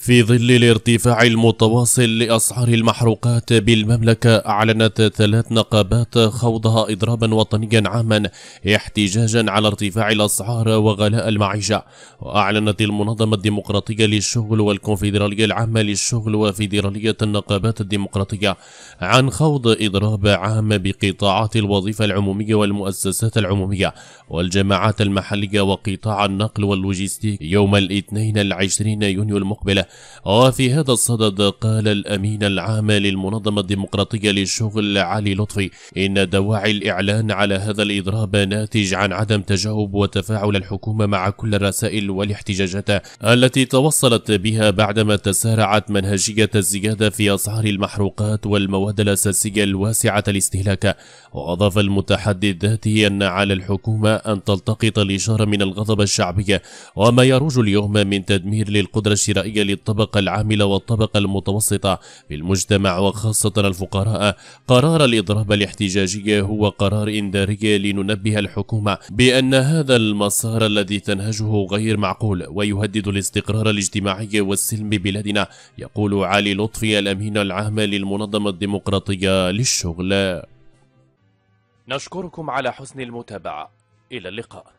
في ظل الارتفاع المتواصل لأسعار المحروقات بالمملكة أعلنت ثلاث نقابات خوضها إضرابا وطنيا عاما احتجاجا على ارتفاع الأسعار وغلاء المعيشة وأعلنت المنظمة الديمقراطية للشغل والكونفدرالية العامة للشغل وفيدرالية النقابات الديمقراطية عن خوض إضراب عام بقطاعات الوظيفة العمومية والمؤسسات العمومية والجماعات المحلية وقطاع النقل واللوجستيك يوم الاثنين العشرين يونيو المقبل وفي آه، هذا الصدد قال الأمين العام للمنظمة الديمقراطية للشغل علي لطفي إن دواعي الإعلان على هذا الإضراب ناتج عن عدم تجاوب وتفاعل الحكومة مع كل الرسائل والاحتجاجات التي توصلت بها بعدما تسارعت منهجية الزيادة في أسعار المحروقات والمواد الأساسية الواسعة الاستهلاك وأضاف المتحدث ذاته أن على الحكومة أن تلتقط الإشارة من الغضب الشعبي وما يروج اليوم من تدمير للقدرة الشرائية الطبقة العاملة والطبقة المتوسطة في المجتمع وخاصة الفقراء قرار الإضراب الاحتجاجي هو قرار إنذاري لننبه الحكومة بأن هذا المسار الذي تنهجه غير معقول ويهدد الاستقرار الاجتماعي والسلم ببلادنا يقول علي لطفي الأمين العام للمنظمة الديمقراطية للشغل نشكركم على حسن المتابعة إلى اللقاء